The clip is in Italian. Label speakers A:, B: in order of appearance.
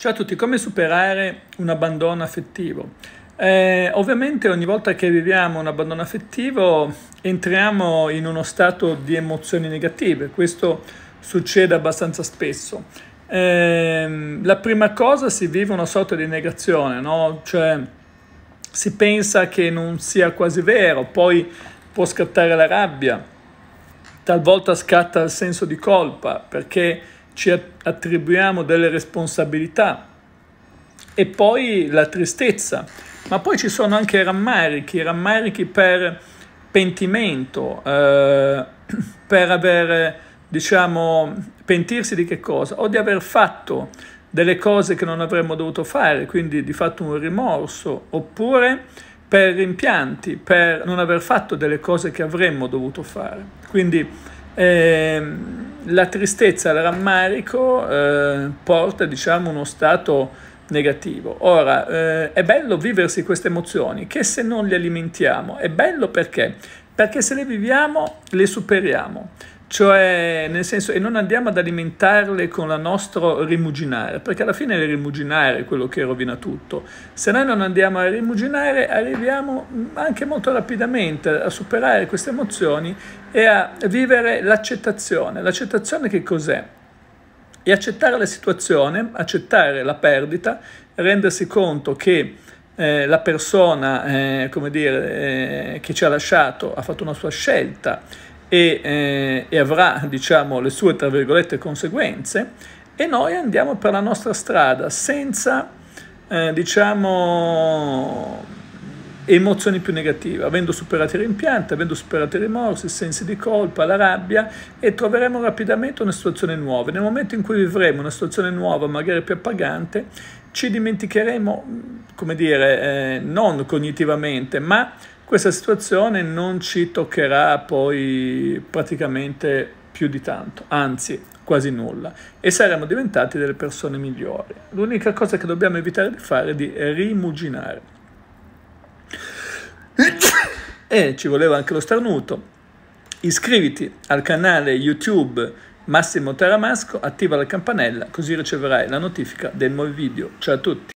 A: Ciao a tutti, come superare un abbandono affettivo? Eh, ovviamente ogni volta che viviamo un abbandono affettivo entriamo in uno stato di emozioni negative, questo succede abbastanza spesso. Eh, la prima cosa si vive una sorta di negazione, no? cioè si pensa che non sia quasi vero, poi può scattare la rabbia, talvolta scatta il senso di colpa perché ci attribuiamo delle responsabilità e poi la tristezza, ma poi ci sono anche rammarichi, rammarichi per pentimento, eh, per aver, diciamo, pentirsi di che cosa? O di aver fatto delle cose che non avremmo dovuto fare, quindi di fatto un rimorso, oppure per rimpianti, per non aver fatto delle cose che avremmo dovuto fare. Quindi eh, la tristezza, il rammarico eh, porta diciamo uno stato negativo. Ora, eh, è bello viversi queste emozioni che se non le alimentiamo, è bello perché? Perché se le viviamo le superiamo. Cioè, nel senso, e non andiamo ad alimentarle con la nostra rimuginare, perché alla fine è il rimuginare quello che rovina tutto. Se noi non andiamo a rimuginare, arriviamo anche molto rapidamente a superare queste emozioni e a vivere l'accettazione. L'accettazione che cos'è? E accettare la situazione, accettare la perdita, rendersi conto che eh, la persona eh, come dire, eh, che ci ha lasciato ha fatto una sua scelta e, eh, e avrà diciamo, le sue tra virgolette conseguenze e noi andiamo per la nostra strada senza eh, diciamo emozioni più negative, avendo superato i rimpianti, avendo superato i rimorsi, i sensi di colpa, la rabbia e troveremo rapidamente una situazione nuova. Nel momento in cui vivremo una situazione nuova, magari più appagante, ci dimenticheremo, come dire, eh, non cognitivamente, ma questa situazione non ci toccherà poi praticamente più di tanto, anzi quasi nulla, e saremo diventati delle persone migliori. L'unica cosa che dobbiamo evitare di fare è di rimuginare. E ci voleva anche lo starnuto. Iscriviti al canale YouTube Massimo Taramasco, attiva la campanella così riceverai la notifica del nuovo video. Ciao a tutti!